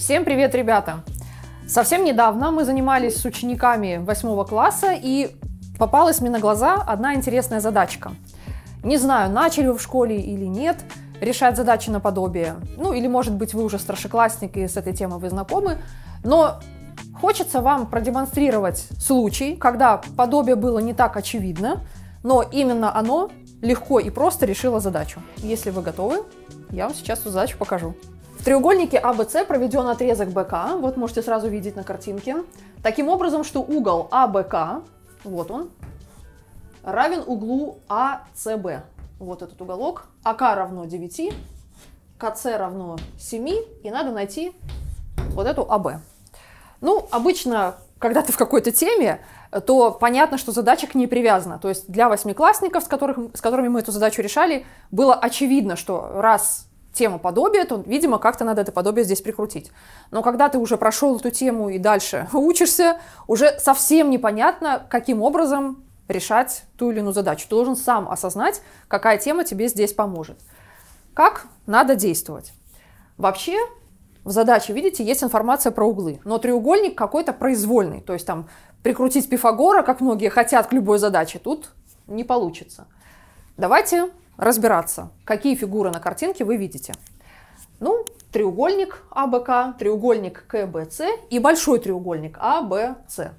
Всем привет, ребята! Совсем недавно мы занимались с учениками 8 класса и попалась мне на глаза одна интересная задачка. Не знаю, начали вы в школе или нет, решать задачи наподобие. Ну или может быть вы уже старшеклассник и с этой темой вы знакомы, но хочется вам продемонстрировать случай, когда подобие было не так очевидно, но именно оно легко и просто решило задачу. Если вы готовы, я вам сейчас эту задачу покажу. В треугольнике ABC а проведен отрезок БК, вот можете сразу видеть на картинке, таким образом, что угол АБК, вот он, равен углу АСБ, вот этот уголок, АК равно 9, КС равно 7, и надо найти вот эту АБ. Ну, обычно, когда ты в какой-то теме, то понятно, что задача к ней привязана. То есть для восьмиклассников, с, которых, с которыми мы эту задачу решали, было очевидно, что раз тема подобия, то, видимо, как-то надо это подобие здесь прикрутить. Но когда ты уже прошел эту тему и дальше учишься, уже совсем непонятно, каким образом решать ту или иную задачу. Ты должен сам осознать, какая тема тебе здесь поможет. Как надо действовать? Вообще, в задаче, видите, есть информация про углы, но треугольник какой-то произвольный, то есть там прикрутить Пифагора, как многие хотят к любой задаче, тут не получится. Давайте разбираться, какие фигуры на картинке вы видите. Ну, треугольник АБК, треугольник КБЦ и большой треугольник АБЦ.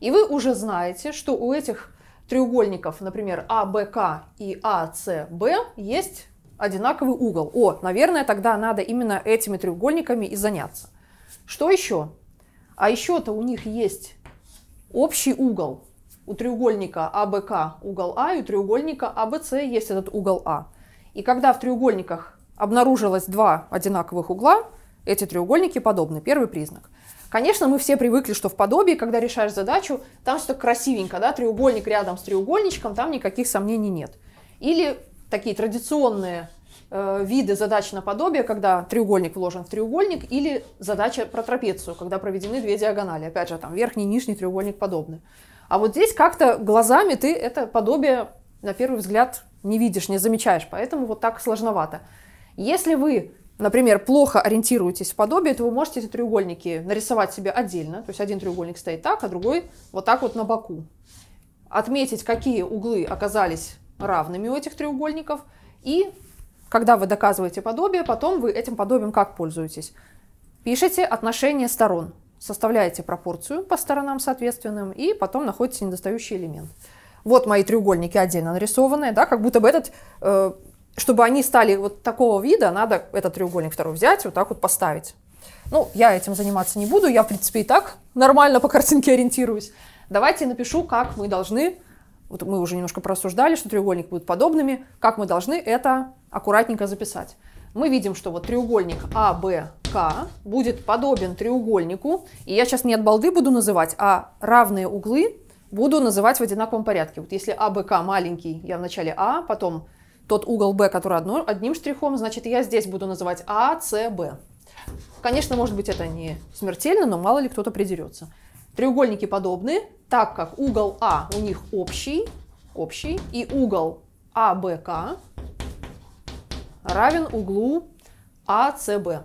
И вы уже знаете, что у этих треугольников, например, АБК и АЦБ, есть одинаковый угол. О, наверное, тогда надо именно этими треугольниками и заняться. Что еще? А еще-то у них есть общий угол у треугольника АБК угол А и у треугольника АВС есть этот угол А. И когда в треугольниках обнаружилось два одинаковых угла, эти треугольники подобны, первый признак. Конечно, мы все привыкли, что в подобии, когда решаешь задачу, там все красивенько, да, треугольник рядом с треугольничком, там никаких сомнений нет. Или такие традиционные э, виды задач на подобие, когда треугольник вложен в треугольник, или задача про трапецию, когда проведены две диагонали. Опять же, там верхний и нижний треугольник подобны. А вот здесь как-то глазами ты это подобие, на первый взгляд, не видишь, не замечаешь, поэтому вот так сложновато. Если вы, например, плохо ориентируетесь в подобие, то вы можете эти треугольники нарисовать себе отдельно, то есть один треугольник стоит так, а другой вот так вот на боку. Отметить, какие углы оказались равными у этих треугольников, и когда вы доказываете подобие, потом вы этим подобием как пользуетесь? Пишите отношения сторон составляете пропорцию по сторонам соответственным и потом находите недостающий элемент. Вот мои треугольники отдельно нарисованные, да, как будто бы этот, э, чтобы они стали вот такого вида, надо этот треугольник второй взять вот так вот поставить. Ну, я этим заниматься не буду, я, в принципе, и так нормально по картинке ориентируюсь. Давайте напишу, как мы должны, вот мы уже немножко просуждали, что треугольник будут подобными, как мы должны это аккуратненько записать. Мы видим, что вот треугольник А, треугольника будет подобен треугольнику, и я сейчас не от балды буду называть, а равные углы буду называть в одинаковом порядке. Вот если АБК маленький, я вначале А, потом тот угол Б, который одно, одним штрихом, значит, я здесь буду называть АСБ. Конечно, может быть, это не смертельно, но мало ли кто-то придерется. Треугольники подобны, так как угол А у них общий, общий и угол АБК равен углу АСБ.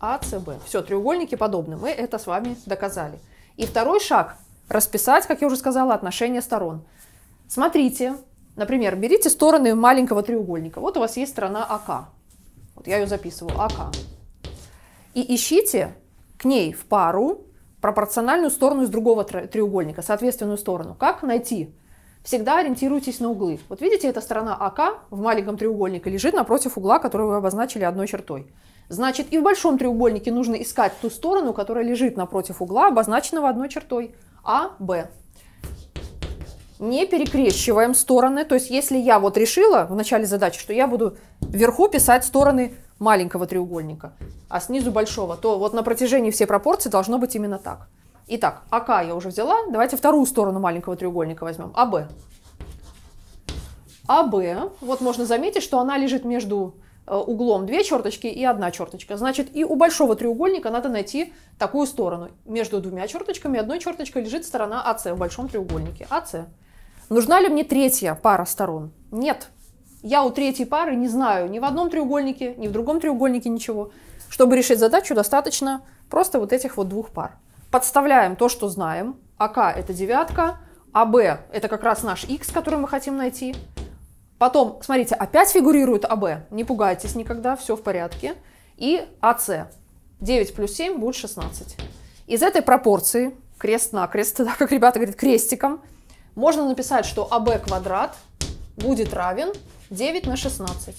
А, АЦБ. Все, треугольники подобны. Мы это с вами доказали. И второй шаг – расписать, как я уже сказала, отношения сторон. Смотрите, например, берите стороны маленького треугольника. Вот у вас есть сторона АК. Вот я ее записываю, АК. И ищите к ней в пару пропорциональную сторону из другого треугольника, соответственную сторону. Как найти? Всегда ориентируйтесь на углы. Вот видите, эта сторона АК в маленьком треугольнике лежит напротив угла, который вы обозначили одной чертой. Значит, и в большом треугольнике нужно искать ту сторону, которая лежит напротив угла, обозначенного одной чертой А, Б. Не перекрещиваем стороны. То есть, если я вот решила в начале задачи, что я буду вверху писать стороны маленького треугольника, а снизу большого, то вот на протяжении всей пропорции должно быть именно так. Итак, АК я уже взяла. Давайте вторую сторону маленького треугольника возьмем. АБ. АБ. Вот можно заметить, что она лежит между Э, углом две черточки и одна черточка. Значит, и у большого треугольника надо найти такую сторону. Между двумя черточками и одной черточкой лежит сторона АС в большом треугольнике. АС. Нужна ли мне третья пара сторон? Нет. Я у третьей пары не знаю ни в одном треугольнике, ни в другом треугольнике ничего. Чтобы решить задачу, достаточно просто вот этих вот двух пар. Подставляем то, что знаем. АК – это девятка, АБ – это как раз наш Х, который мы хотим найти – Потом, смотрите, опять фигурирует АБ. Не пугайтесь никогда, все в порядке. И АС. 9 плюс 7 будет 16. Из этой пропорции, крест-накрест, так как ребята говорят крестиком, можно написать, что АБ квадрат будет равен 9 на 16.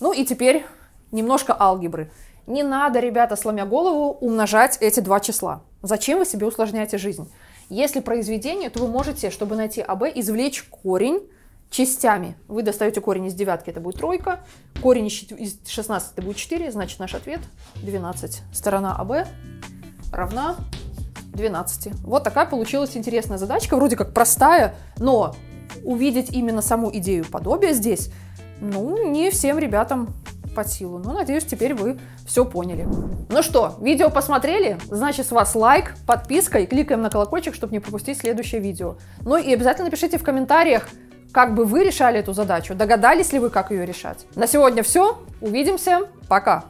Ну и теперь немножко алгебры. Не надо, ребята, сломя голову, умножать эти два числа. Зачем вы себе усложняете жизнь? Если произведение, то вы можете, чтобы найти АБ, извлечь корень частями. Вы достаете корень из девятки, это будет тройка. Корень из 16 это будет 4, значит наш ответ 12. Сторона АВ равна 12. Вот такая получилась интересная задачка, вроде как простая, но увидеть именно саму идею подобия здесь, ну, не всем ребятам под силу. Ну, надеюсь, теперь вы все поняли. Ну что, видео посмотрели? Значит, с вас лайк, подписка и кликаем на колокольчик, чтобы не пропустить следующее видео. Ну и обязательно пишите в комментариях, как бы вы решали эту задачу? Догадались ли вы, как ее решать? На сегодня все. Увидимся. Пока.